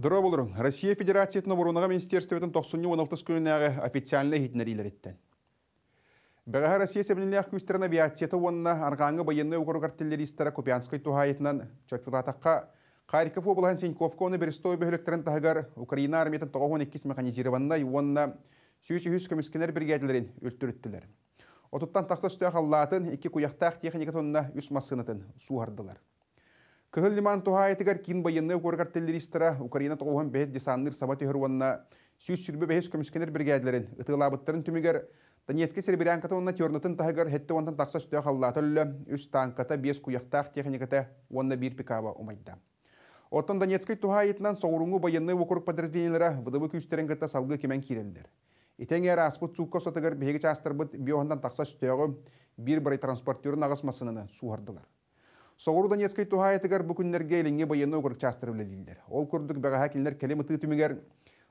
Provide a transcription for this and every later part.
Дұра Россия Федерациятының бұрыныға министерстветін 90-16 күнінәғі официальны хитінер илереттен. Бәғаға Россия сәбініліғ күстерін авиацияты онына арғаңы байынны ұғыру картиллеристері Купянской тухайетінен чөппілатаққа Харьков облыған Сеньковка оны Берестой бөліктерін тағығар Украина армиятын тоғығын екес механизированна онына көміскенер Кыһыл лиман кин байынны угоргар теллеристера Украина тоғуһан бэс десанныр саба төһөрванна сүз сүрбе бэс көмүскенер бригадаларын ытылабыттарын түмигер Донецке сербирян онна тернатын тахыгар хетте онтан тақса сүтө халлатыллы үс танката бес куяқтақ техниката онна бір пикава умайда. Оттон Донецкой туһа етнан соғырыңы байынны угорг подразделенера күйістерін күстеренгата салгы кемен кирелдер. Итеңе распут сукко сатыгар бұд частырбыт оғандан тақса сүтөгі бир бары транспортерын ағасмасынына суғардылар. Соғыруда нескай туға етігер бүкіннерге еліңе байыны өгір частырып ләділдер. Ол күрдік бәғаға келінер кәлемі түтімігер.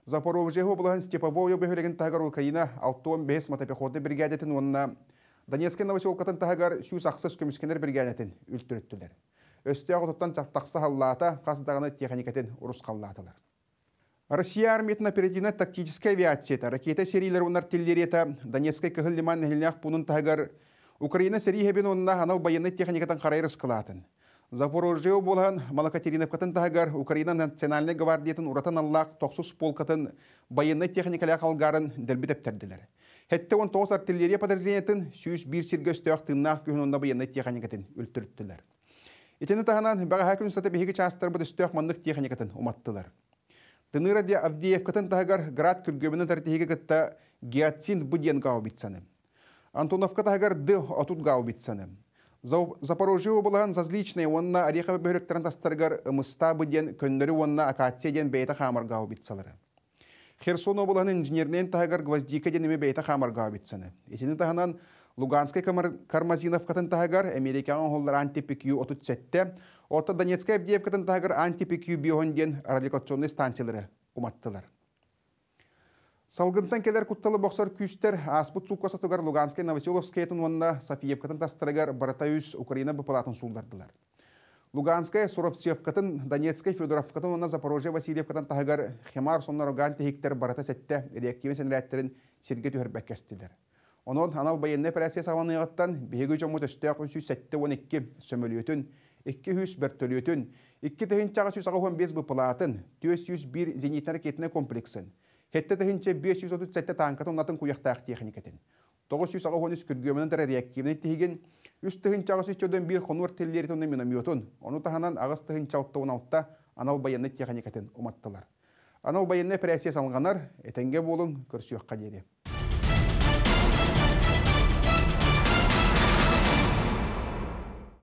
Запорожье облаһын Степовое бөһөлеген тагар Украина автоон бес мотопехотный бригадатын онна Донецк Новоселкатын тагар сүүс ақсыз көміскенер бригадатын үлтүрөттүлөр. Өстө агыттан жактакса халлаата касдаганы техникатын урус каллаатылар. Россия армиятына оперативна тактическая авиация, ракета сериялары тілдер теллерета, Донецкай кыһыл лиман нәһилнях пунын тагар Украина серия бен онна анау военный техникатан қарай рыскылатын. Запорожье болған Малакатериновкатын тагар Украина национальный гвардиятын уратан аллақ 90 полкатын военный техникале қалғарын дәлбетептерділер. Хәтте 19 артиллерия подразделениетін сүйіс бір сіргі үстіяқ тыннақ күйін онна военный техникатын өлтірттілер. Итені тағынан баға хакүн сатып егі частар бұд техникатын ұматтылар. Тыныра де Авдеевкатын тағар град күргөбінің тәртеге кітті геоцин бұден Антоновка тағыр ды гау битсаны. Запорожье облыған зазличный онна ореховы бөліктерін тастырғыр ұмыста бұден көндірі онна акацияден бейті қамыргау битсалары. Херсон облыған инженерінен тағыр гвоздика деніме бейті гау битсаны. Етіні тағынан Луганский Кармазиновкатын тағыр Американ холдар антипикью отут сәтті, отта Донецкая Авдеевкатын тағыр антипикью биоғын радикационный станциялары ұматтылар. Салгынтан келер кутталы боксор күстер аспыт суккоса тугар Луганский Новоселовский Сафиев Софиевкатын тастырыгар Братаюс Украина бапалатын сулдардылар. Луганская Суровцевкатын, Донецкая Федоровкатын, онна Запорожья Васильевкатын тағыгар Хемар соннароган тихиктер барата сетте реактивен сәнләттерін серге түһірбәк кәстілер. Онон анал байынны пәрәсе сағаны ағаттан бейгі жомы сәтті сәтте 12 сөмөліетін, 2 тәхін чағы сүй сағы Хетте тәһинче 530 сәттә танкатын латын куяқтақ техникатын. 960 күргөмөнөн тәрәриек кимнет тиген үстүн чагыс үчөдөн бир хонор теллери тону миномиотун ону таханан агыс тыгын чауттугун аутта анал баянны техникатын уматтылар. Анал баянны прессия салганар этенге болун көрсөккө дери.